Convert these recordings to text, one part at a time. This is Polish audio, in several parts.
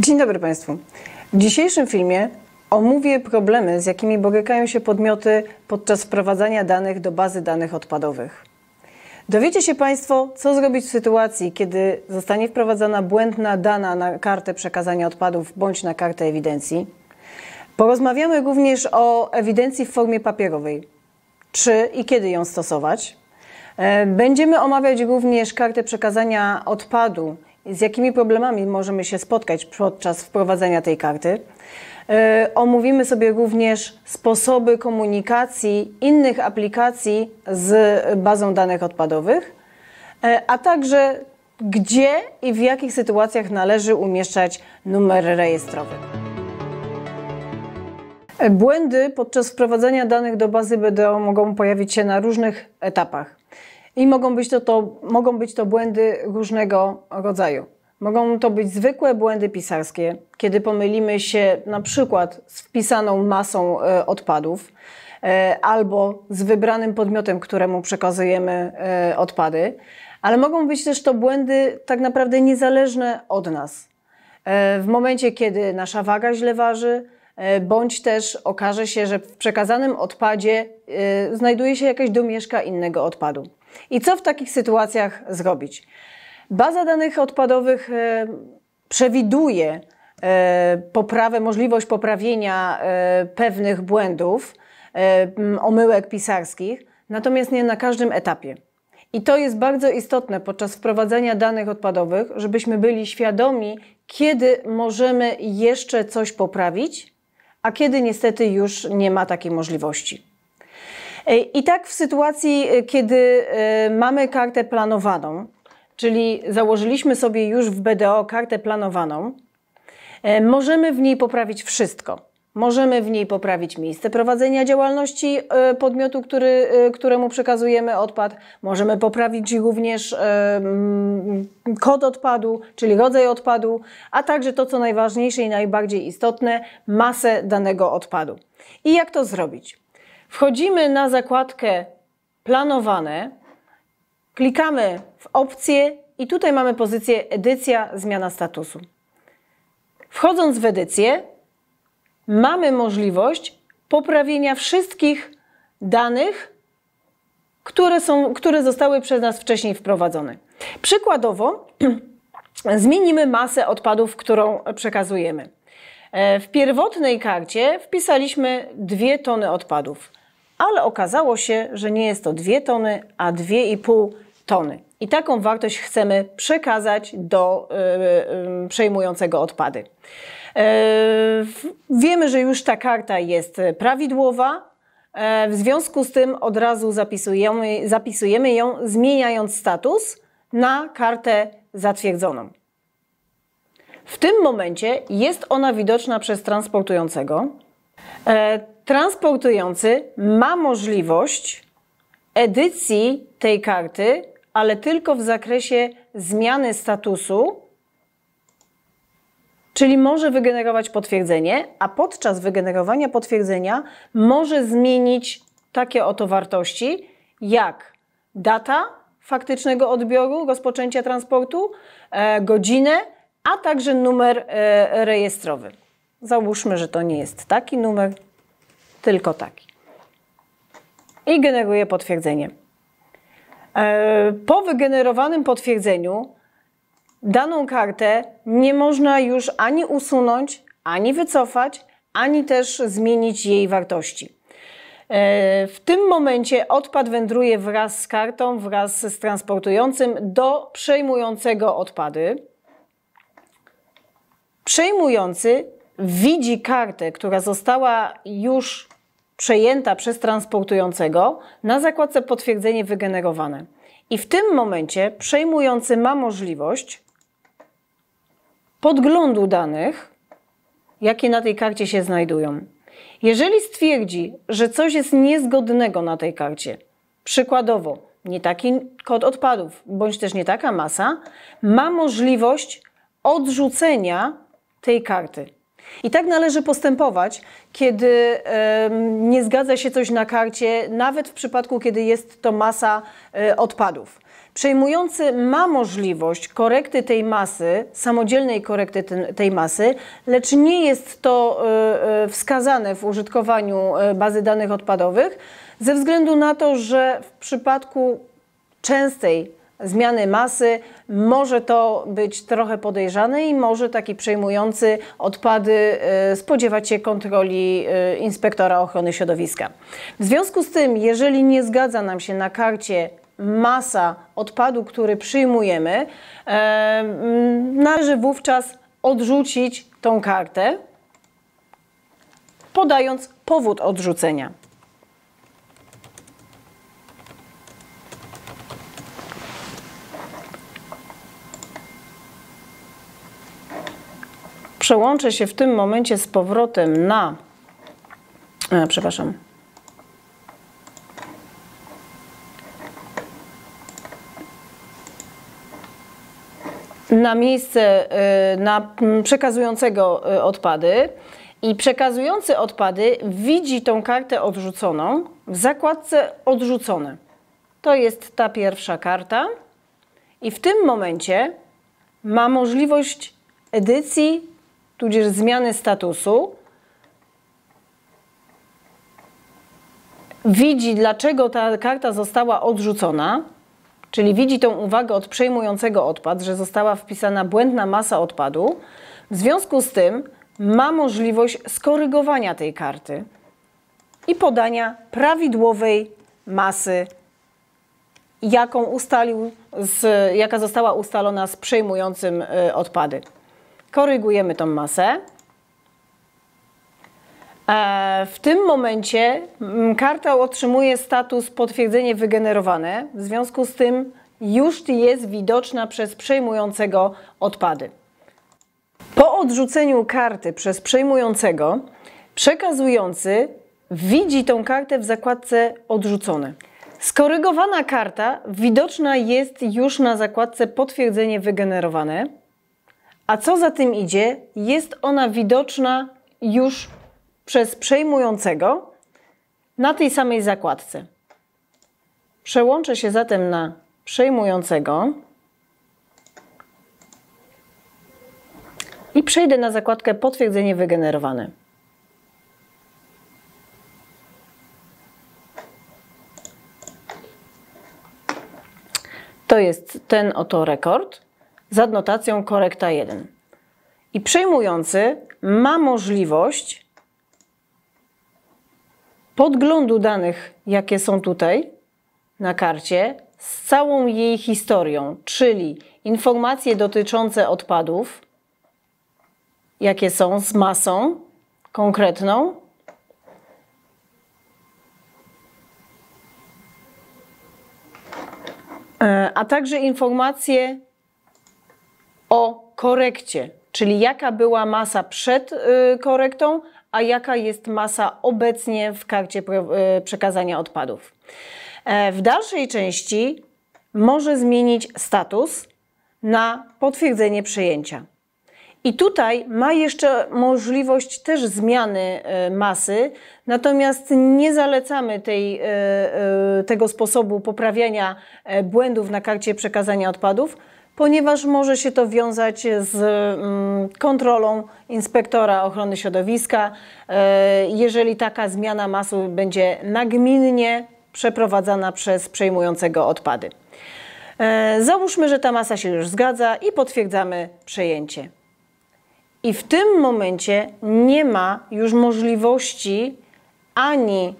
Dzień dobry Państwu. W dzisiejszym filmie omówię problemy, z jakimi borykają się podmioty podczas wprowadzania danych do bazy danych odpadowych. Dowiecie się Państwo, co zrobić w sytuacji, kiedy zostanie wprowadzona błędna dana na kartę przekazania odpadów bądź na kartę ewidencji. Porozmawiamy również o ewidencji w formie papierowej. Czy i kiedy ją stosować? E, będziemy omawiać również kartę przekazania odpadu z jakimi problemami możemy się spotkać podczas wprowadzenia tej karty. E, omówimy sobie również sposoby komunikacji innych aplikacji z bazą danych odpadowych, e, a także gdzie i w jakich sytuacjach należy umieszczać numer rejestrowy. E, błędy podczas wprowadzenia danych do bazy BDO mogą pojawić się na różnych etapach. I mogą być to, to, mogą być to błędy różnego rodzaju. Mogą to być zwykłe błędy pisarskie, kiedy pomylimy się na przykład z wpisaną masą e, odpadów e, albo z wybranym podmiotem, któremu przekazujemy e, odpady, ale mogą być też to błędy tak naprawdę niezależne od nas. W momencie, kiedy nasza waga źle waży, bądź też okaże się, że w przekazanym odpadzie znajduje się jakaś domieszka innego odpadu. I co w takich sytuacjach zrobić? Baza danych odpadowych e, przewiduje e, poprawę, możliwość poprawienia e, pewnych błędów, omyłek pisarskich, natomiast nie na każdym etapie. I to jest bardzo istotne podczas wprowadzania danych odpadowych, żebyśmy byli świadomi, kiedy możemy jeszcze coś poprawić, a kiedy niestety już nie ma takiej możliwości. E, I tak w sytuacji, e, kiedy e, mamy kartę planowaną, czyli założyliśmy sobie już w BDO kartę planowaną, możemy w niej poprawić wszystko. Możemy w niej poprawić miejsce prowadzenia działalności podmiotu, który, któremu przekazujemy odpad. Możemy poprawić również kod odpadu, czyli rodzaj odpadu, a także to, co najważniejsze i najbardziej istotne, masę danego odpadu. I jak to zrobić? Wchodzimy na zakładkę planowane, klikamy w opcję i tutaj mamy pozycję edycja, zmiana statusu. Wchodząc w edycję mamy możliwość poprawienia wszystkich danych, które, są, które zostały przez nas wcześniej wprowadzone. Przykładowo zmienimy masę odpadów, którą przekazujemy. E, w pierwotnej karcie wpisaliśmy 2 tony odpadów ale okazało się, że nie jest to 2 tony, a 2,5 tony. I taką wartość chcemy przekazać do e, e, przejmującego odpady. E, wiemy, że już ta karta jest prawidłowa, w związku z tym od razu zapisujemy, zapisujemy ją, zmieniając status na kartę zatwierdzoną. W tym momencie jest ona widoczna przez transportującego transportujący ma możliwość edycji tej karty, ale tylko w zakresie zmiany statusu, czyli może wygenerować potwierdzenie, a podczas wygenerowania potwierdzenia może zmienić takie oto wartości jak data faktycznego odbioru, rozpoczęcia transportu, e, godzinę, a także numer e, rejestrowy. Załóżmy, że to nie jest taki numer, tylko taki. I generuje potwierdzenie. E, po wygenerowanym potwierdzeniu daną kartę nie można już ani usunąć, ani wycofać, ani też zmienić jej wartości. E, w tym momencie odpad wędruje wraz z kartą, wraz z transportującym do przejmującego odpady. Przejmujący widzi kartę, która została już przejęta przez transportującego, na zakładce potwierdzenie wygenerowane. I w tym momencie przejmujący ma możliwość podglądu danych, jakie na tej karcie się znajdują. Jeżeli stwierdzi, że coś jest niezgodnego na tej karcie, przykładowo nie taki kod odpadów, bądź też nie taka masa, ma możliwość odrzucenia tej karty. I tak należy postępować, kiedy nie zgadza się coś na karcie, nawet w przypadku, kiedy jest to masa e, odpadów. Przejmujący ma możliwość korekty tej masy, samodzielnej korekty tej masy, lecz nie jest to e, e, wskazane w użytkowaniu bazy danych odpadowych, ze względu na to, że w przypadku częstej zmiany masy, może to być trochę podejrzane i może taki przejmujący odpady e, spodziewać się kontroli e, inspektora ochrony środowiska. W związku z tym, jeżeli nie zgadza nam się na karcie masa odpadu, który przyjmujemy, e, należy wówczas odrzucić tą kartę, podając powód odrzucenia. przełączę się w tym momencie z powrotem na, e, przepraszam, na miejsce e, na przekazującego e, odpady i przekazujący odpady widzi tą kartę odrzuconą w zakładce odrzucone. To jest ta pierwsza karta i w tym momencie ma możliwość edycji tudzież zmiany statusu, widzi, dlaczego ta karta została odrzucona, czyli widzi tą uwagę od przejmującego odpad, że została wpisana błędna masa odpadu. W związku z tym ma możliwość skorygowania tej karty i podania prawidłowej masy, jaką ustalił, z, jaka została ustalona z przejmującym y, odpady korygujemy tą masę. E, w tym momencie mm, karta otrzymuje status potwierdzenie wygenerowane, w związku z tym już jest widoczna przez przejmującego odpady. Po odrzuceniu karty przez przejmującego, przekazujący widzi tą kartę w zakładce odrzucone. Skorygowana karta widoczna jest już na zakładce potwierdzenie wygenerowane. A co za tym idzie, jest ona widoczna już przez przejmującego na tej samej zakładce. Przełączę się zatem na przejmującego i przejdę na zakładkę potwierdzenie wygenerowane. To jest ten oto rekord z adnotacją korekta 1. I przejmujący ma możliwość podglądu danych, jakie są tutaj na karcie, z całą jej historią, czyli informacje dotyczące odpadów, jakie są z masą konkretną, e, a także informacje o korekcie, czyli jaka była masa przed y, korektą, a jaka jest masa obecnie w karcie y, przekazania odpadów. E, w dalszej części może zmienić status na potwierdzenie przyjęcia. I tutaj ma jeszcze możliwość też zmiany y, masy, natomiast nie zalecamy tej, tego sposobu poprawiania e, błędów na karcie przekazania odpadów, ponieważ może się to wiązać z mm, kontrolą inspektora ochrony środowiska, e, jeżeli taka zmiana masu będzie nagminnie przeprowadzana przez przejmującego odpady. E, załóżmy, że ta masa się już zgadza i potwierdzamy przejęcie. I w tym momencie nie ma już możliwości ani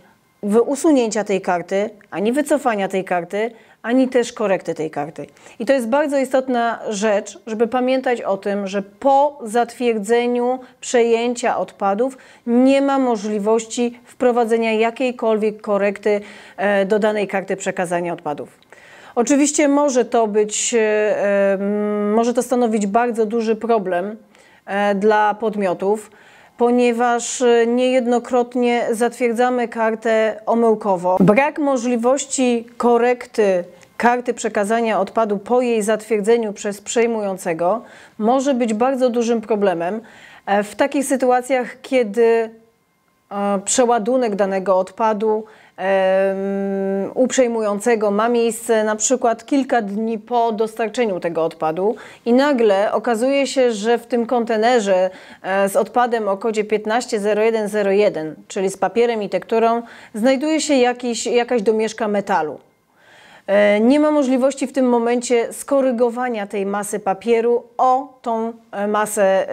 usunięcia tej karty, ani wycofania tej karty, ani też korekty tej karty. I to jest bardzo istotna rzecz, żeby pamiętać o tym, że po zatwierdzeniu przejęcia odpadów nie ma możliwości wprowadzenia jakiejkolwiek korekty e, do danej karty przekazania odpadów. Oczywiście może to być, e, e, może to stanowić bardzo duży problem dla podmiotów ponieważ y, niejednokrotnie zatwierdzamy kartę omyłkowo. Brak możliwości korekty karty przekazania odpadu po jej zatwierdzeniu przez przejmującego może być bardzo dużym problemem e, w takich sytuacjach, kiedy e, przeładunek danego odpadu uprzejmującego ma miejsce na przykład kilka dni po dostarczeniu tego odpadu i nagle okazuje się, że w tym kontenerze e, z odpadem o kodzie 150101, czyli z papierem i tekturą, znajduje się jakiś, jakaś domieszka metalu. E, nie ma możliwości w tym momencie skorygowania tej masy papieru o tą e, masę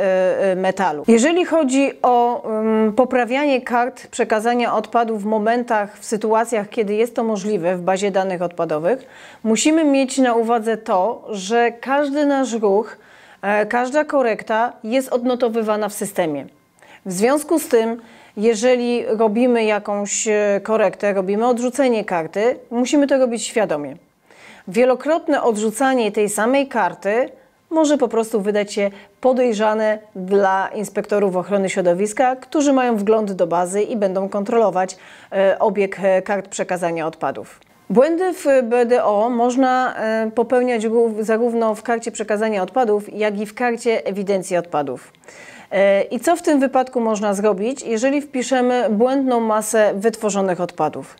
e, metalu. Jeżeli chodzi o mm, poprawianie kart przekazania odpadów w momentach, w sytuacjach, kiedy jest to możliwe w bazie danych odpadowych, musimy mieć na uwadze to, że każdy nasz ruch, każda korekta jest odnotowywana w systemie. W związku z tym, jeżeli robimy jakąś e, korektę, robimy odrzucenie karty, musimy to robić świadomie. Wielokrotne odrzucanie tej samej karty może po prostu wydać się podejrzane dla inspektorów ochrony środowiska, którzy mają wgląd do bazy i będą kontrolować e, obieg e, kart przekazania odpadów. Błędy w BDO można popełniać zarówno w karcie przekazania odpadów, jak i w karcie ewidencji odpadów. E, I co w tym wypadku można zrobić, jeżeli wpiszemy błędną masę wytworzonych odpadów?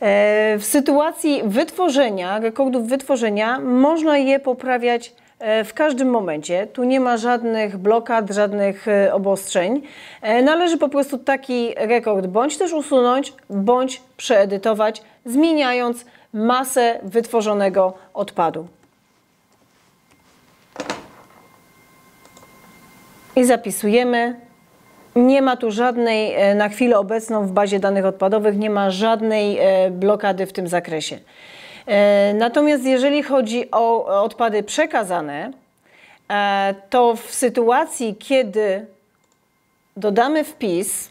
E, w sytuacji wytworzenia, rekordów wytworzenia, można je poprawiać e, w każdym momencie. Tu nie ma żadnych blokad, żadnych obostrzeń. Należy po prostu taki rekord bądź też usunąć, bądź przeedytować, zmieniając masę wytworzonego odpadu. i zapisujemy. Nie ma tu żadnej, e, na chwilę obecną w bazie danych odpadowych, nie ma żadnej e, blokady w tym zakresie. E, natomiast jeżeli chodzi o odpady przekazane, to w sytuacji, kiedy dodamy wpis,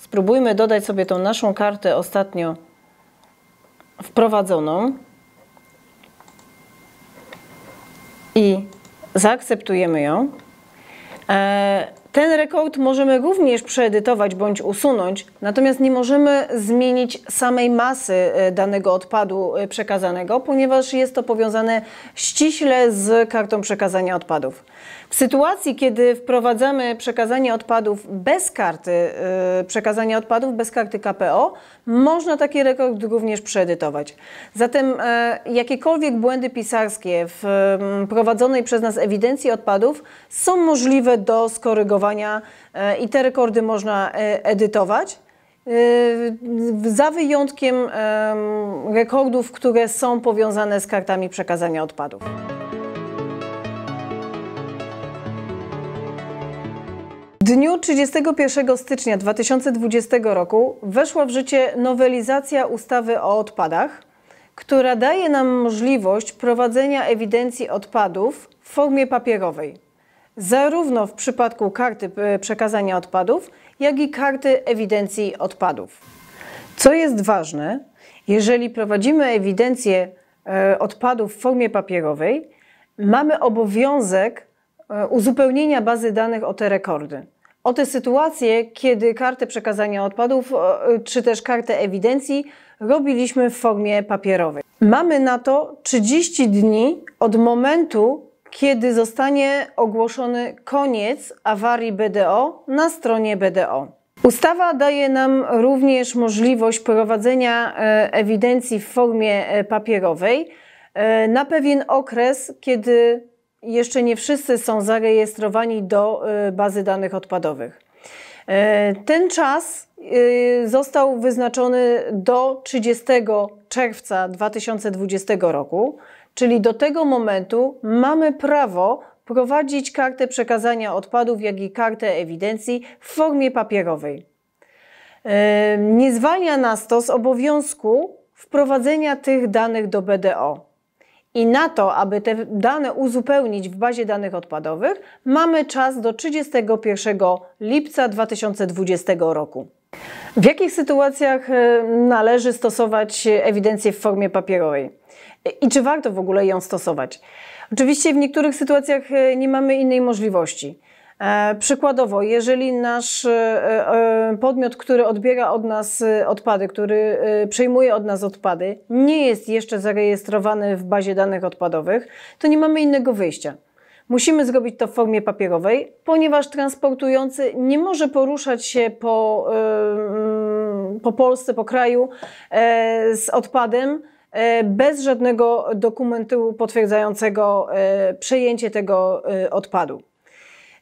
spróbujmy dodać sobie tą naszą kartę ostatnio wprowadzoną i zaakceptujemy ją. E, ten rekord możemy również przeedytować bądź usunąć, natomiast nie możemy zmienić samej masy e, danego odpadu e, przekazanego, ponieważ jest to powiązane ściśle z kartą przekazania odpadów. W sytuacji, kiedy wprowadzamy przekazanie odpadów bez karty, y, przekazanie odpadów bez karty KPO, można taki rekord również przeedytować. Zatem e, jakiekolwiek błędy pisarskie w mm, prowadzonej przez nas ewidencji odpadów są możliwe do skorygowania e, i te rekordy można e, edytować. Y, za wyjątkiem rekordów, które są powiązane z kartami przekazania odpadów. dniu 31 stycznia 2020 roku weszła w życie nowelizacja ustawy o odpadach, która daje nam możliwość prowadzenia ewidencji odpadów w formie papierowej, zarówno w przypadku karty e, przekazania odpadów, jak i karty ewidencji odpadów. Co jest ważne, jeżeli prowadzimy ewidencję e, odpadów w formie papierowej, mamy obowiązek e, uzupełnienia bazy danych o te rekordy o te sytuacje, kiedy kartę przekazania odpadów e, czy też kartę ewidencji robiliśmy w formie papierowej. Mamy na to 30 dni od momentu, kiedy zostanie ogłoszony koniec awarii BDO na stronie BDO. Ustawa daje nam również możliwość prowadzenia e, ewidencji w formie e, papierowej na pewien okres, kiedy jeszcze nie wszyscy są zarejestrowani do y, bazy danych odpadowych. E, ten czas y, został wyznaczony do 30 czerwca 2020 roku, czyli do tego momentu mamy prawo prowadzić kartę przekazania odpadów, jak i kartę ewidencji w formie papierowej. E, nie zwalnia nas to z obowiązku wprowadzenia tych danych do BDO. I na to, aby te dane uzupełnić w bazie danych odpadowych, mamy czas do 31 lipca 2020 roku. W jakich sytuacjach e, należy stosować ewidencję w formie papierowej? I czy warto w ogóle ją stosować? Oczywiście w niektórych sytuacjach e, nie mamy innej możliwości. E, przykładowo, jeżeli nasz e, e, podmiot, który odbiera od nas odpady, który przejmuje od nas odpady, nie jest jeszcze zarejestrowany w bazie danych odpadowych, to nie mamy innego wyjścia. Musimy zrobić to w formie papierowej, ponieważ transportujący nie może poruszać się po, po Polsce, po kraju z odpadem bez żadnego dokumentu potwierdzającego przejęcie tego odpadu.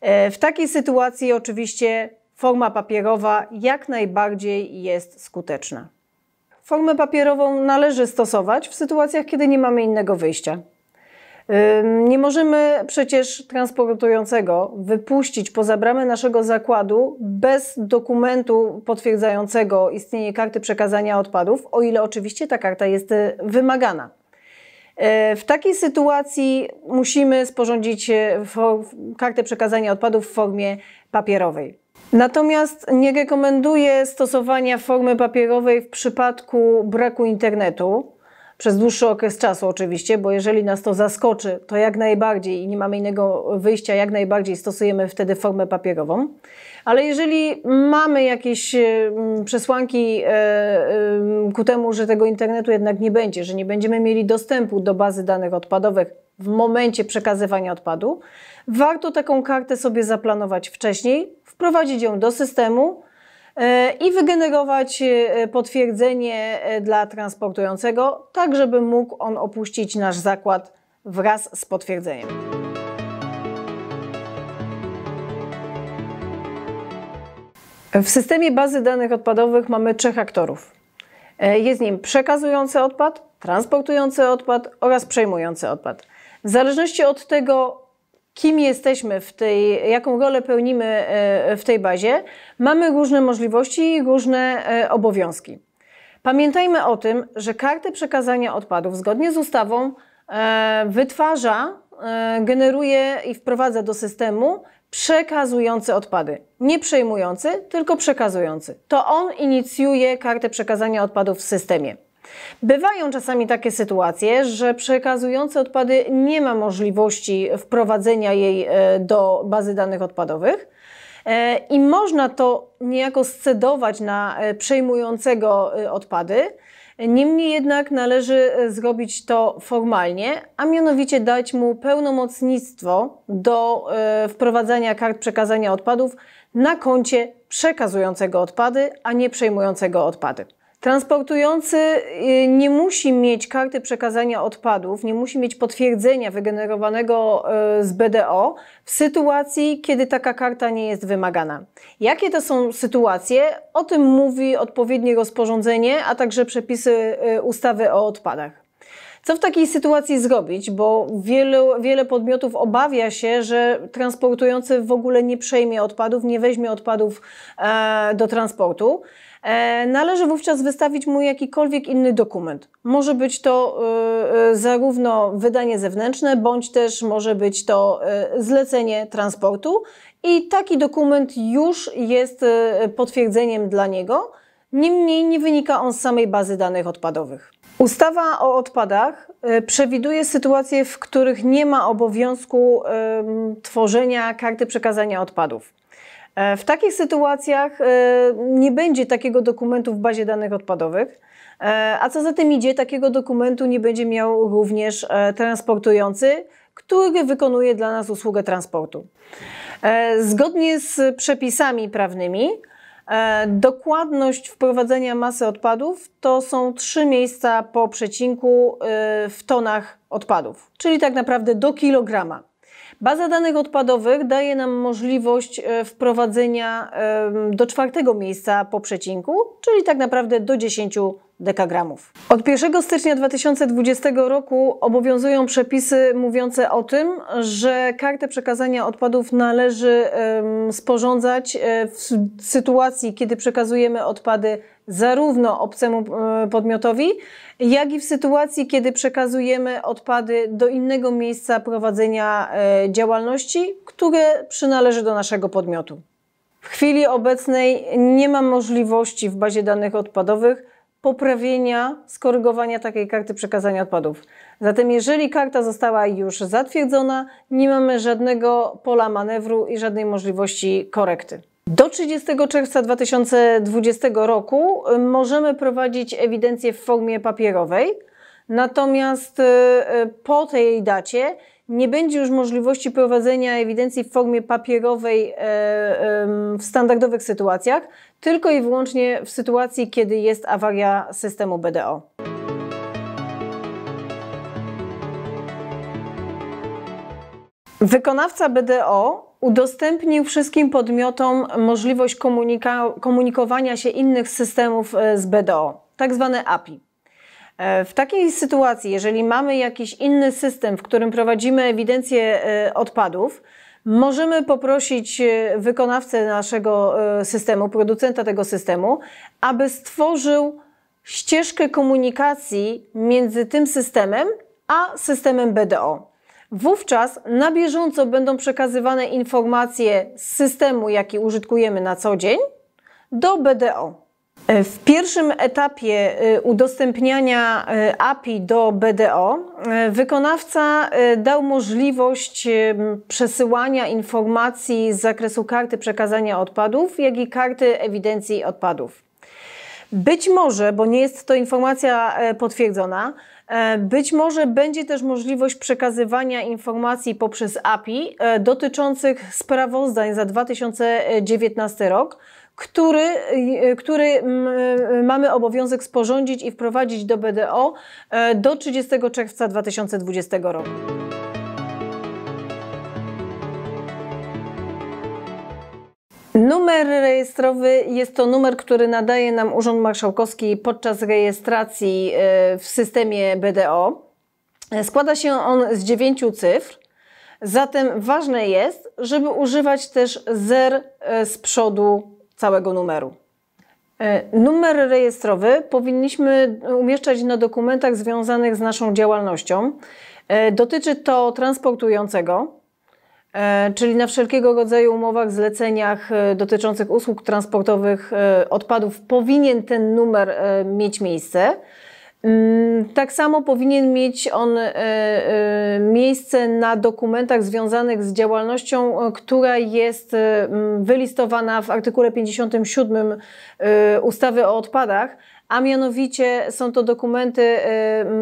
E, w takiej sytuacji oczywiście forma papierowa jak najbardziej jest skuteczna. Formę papierową należy stosować w sytuacjach, kiedy nie mamy innego wyjścia. Nie możemy przecież transportującego wypuścić poza bramę naszego zakładu bez dokumentu potwierdzającego istnienie karty przekazania odpadów, o ile oczywiście ta karta jest y, wymagana. E, w takiej sytuacji musimy sporządzić e, kartę przekazania odpadów w formie papierowej. Natomiast nie rekomenduję stosowania formy papierowej w przypadku braku internetu przez dłuższy okres czasu oczywiście, bo jeżeli nas to zaskoczy, to jak najbardziej i nie mamy innego wyjścia, jak najbardziej stosujemy wtedy formę papierową. Ale jeżeli mamy jakieś e, przesłanki e, e, ku temu, że tego internetu jednak nie będzie, że nie będziemy mieli dostępu do bazy danych odpadowych w momencie przekazywania odpadu, warto taką kartę sobie zaplanować wcześniej, wprowadzić ją do systemu, E, i wygenerować e, potwierdzenie e, dla transportującego, tak żeby mógł on opuścić nasz zakład wraz z potwierdzeniem. W systemie bazy danych odpadowych mamy trzech aktorów. Jest nim przekazujący odpad, transportujący odpad oraz przejmujący odpad. W zależności od tego, kim jesteśmy w tej, jaką rolę pełnimy e, w tej bazie, mamy różne możliwości i różne e, obowiązki. Pamiętajmy o tym, że kartę przekazania odpadów zgodnie z ustawą e, wytwarza, generuje i wprowadza do systemu przekazujący odpady. Nie przejmujący, tylko przekazujący. To on inicjuje kartę przekazania odpadów w systemie. Bywają czasami takie sytuacje, że przekazujący odpady nie ma możliwości wprowadzenia jej e, do bazy danych odpadowych. E, I można to niejako scedować na e, przejmującego odpady. Niemniej jednak należy zrobić to formalnie, a mianowicie dać mu pełnomocnictwo do wprowadzania kart przekazania odpadów na koncie przekazującego odpady, a nie przejmującego odpady. Transportujący y, nie musi mieć karty przekazania odpadów, nie musi mieć potwierdzenia wygenerowanego y, z BDO w sytuacji, kiedy taka karta nie jest wymagana. Jakie to są sytuacje? O tym mówi odpowiednie rozporządzenie, a także przepisy y, ustawy o odpadach. Co w takiej sytuacji zrobić? Bo wielu, wiele podmiotów obawia się, że transportujący w ogóle nie przejmie odpadów, nie weźmie odpadów e, do transportu. E, należy wówczas wystawić mu jakikolwiek inny dokument. Może być to e, e, zarówno wydanie zewnętrzne, bądź też może być to zlecenie transportu i taki dokument już jest potwierdzeniem dla niego, niemniej nie wynika on z samej bazy danych odpadowych. Ustawa o odpadach przewiduje sytuacje, w których nie ma obowiązku tworzenia karty przekazania odpadów. E, w takich sytuacjach e, nie będzie takiego dokumentu w bazie danych odpadowych, e, a co za tym idzie, takiego dokumentu nie będzie miał również transportujący, który wykonuje dla nas usługę transportu. Zgodnie z przepisami prawnymi, Dokładność wprowadzenia masy odpadów to są trzy miejsca po przecinku w tonach odpadów, czyli tak naprawdę do kilograma. Baza danych odpadowych daje nam możliwość e, wprowadzenia do czwartego miejsca po przecinku, czyli tak naprawdę do 10 dekagramów. Od 1 stycznia 2020 roku obowiązują przepisy mówiące o tym, że kartę przekazania odpadów należy sporządzać e, w sytuacji, kiedy przekazujemy odpady zarówno obcemu e, podmiotowi, jak i w sytuacji, kiedy przekazujemy odpady do innego miejsca prowadzenia e, działalności, które przynależy do naszego podmiotu. W chwili obecnej nie ma możliwości w bazie danych odpadowych poprawienia, skorygowania takiej karty przekazania odpadów. Zatem jeżeli karta została już zatwierdzona, nie mamy żadnego pola manewru i żadnej możliwości korekty. Do 30 czerwca 2020 roku y, możemy prowadzić ewidencję w formie papierowej, natomiast y, y, po tej dacie nie będzie już możliwości prowadzenia ewidencji w formie papierowej w standardowych sytuacjach, tylko i wyłącznie w sytuacji, kiedy jest awaria systemu BDO. Wykonawca BDO udostępnił wszystkim podmiotom możliwość komunikowania się innych systemów e, z BDO, tak zwane API. E, w takiej sytuacji, jeżeli mamy jakiś inny system, w którym prowadzimy ewidencję e, odpadów, możemy poprosić wykonawcę naszego systemu, producenta tego systemu, aby stworzył ścieżkę komunikacji między tym systemem a systemem BDO. Wówczas na bieżąco będą przekazywane informacje z systemu, jaki użytkujemy na co dzień, do BDO. E, w pierwszym etapie e, udostępniania e, API do BDO wykonawca dał możliwość przesyłania informacji z zakresu karty przekazania odpadów, jak i karty ewidencji odpadów. Być może, bo nie jest to informacja potwierdzona, E, być może będzie też możliwość przekazywania informacji poprzez API e, dotyczących sprawozdań za 2019 rok, który, e, który mamy obowiązek sporządzić i wprowadzić do BDO do 30 czerwca 2020 roku. Numer rejestrowy jest to numer, który nadaje nam Urząd Marszałkowski podczas rejestracji e, w systemie BDO. Składa się on z dziewięciu cyfr. Zatem ważne jest, żeby używać też zer e, z przodu całego numeru. E, numer rejestrowy powinniśmy umieszczać na dokumentach związanych z naszą działalnością. Dotyczy to transportującego, E, czyli na wszelkiego rodzaju umowach, zleceniach e, dotyczących usług transportowych e, odpadów powinien ten numer mieć miejsce. Mm, tak samo powinien mieć on miejsce na dokumentach związanych z działalnością, która jest wylistowana w artykule 57 ustawy o odpadach, a mianowicie są to dokumenty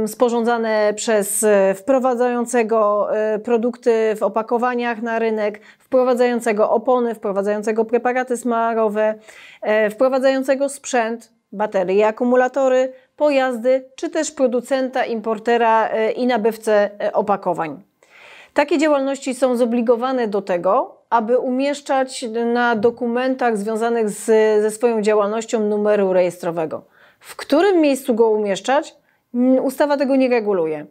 y, sporządzane przez y, wprowadzającego y, produkty w opakowaniach na rynek, wprowadzającego opony, wprowadzającego preparaty smarowe, e, wprowadzającego sprzęt, baterie, akumulatory, pojazdy, czy też producenta, importera e, i nabywcę e, opakowań. Takie działalności są zobligowane do tego, aby umieszczać na dokumentach związanych z, ze swoją działalnością numeru rejestrowego w którym miejscu go umieszczać, ustawa tego nie reguluje.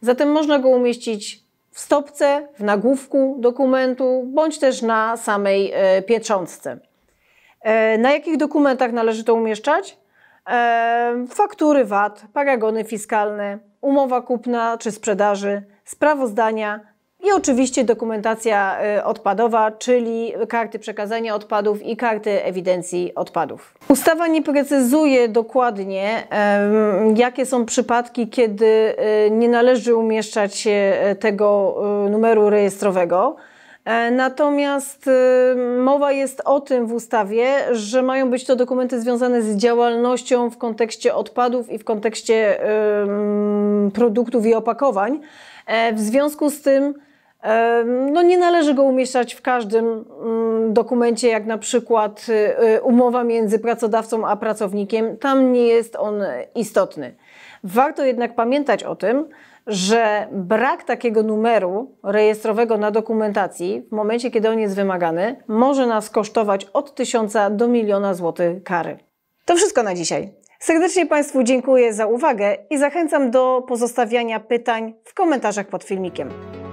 Zatem można go umieścić w stopce, w nagłówku dokumentu, bądź też na samej e, pieczątce. E, na jakich dokumentach należy to umieszczać? E, faktury VAT, paragony fiskalne, umowa kupna czy sprzedaży, sprawozdania, i oczywiście dokumentacja y, odpadowa, czyli karty przekazania odpadów i karty ewidencji odpadów. Ustawa nie precyzuje dokładnie, jakie są przypadki, kiedy y, nie należy umieszczać y, tego numeru rejestrowego. E, natomiast mowa jest o tym w ustawie, że mają być to dokumenty związane z działalnością w kontekście odpadów i w kontekście produktów i opakowań. E, w związku z tym no nie należy go umieszczać w każdym mm, dokumencie, jak na przykład y, y, umowa między pracodawcą a pracownikiem. Tam nie jest on istotny. Warto jednak pamiętać o tym, że brak takiego numeru rejestrowego na dokumentacji w momencie, kiedy on jest wymagany, może nas kosztować od 1000 do miliona złotych kary. To wszystko na dzisiaj. Serdecznie Państwu dziękuję za uwagę i zachęcam do pozostawiania pytań w komentarzach pod filmikiem.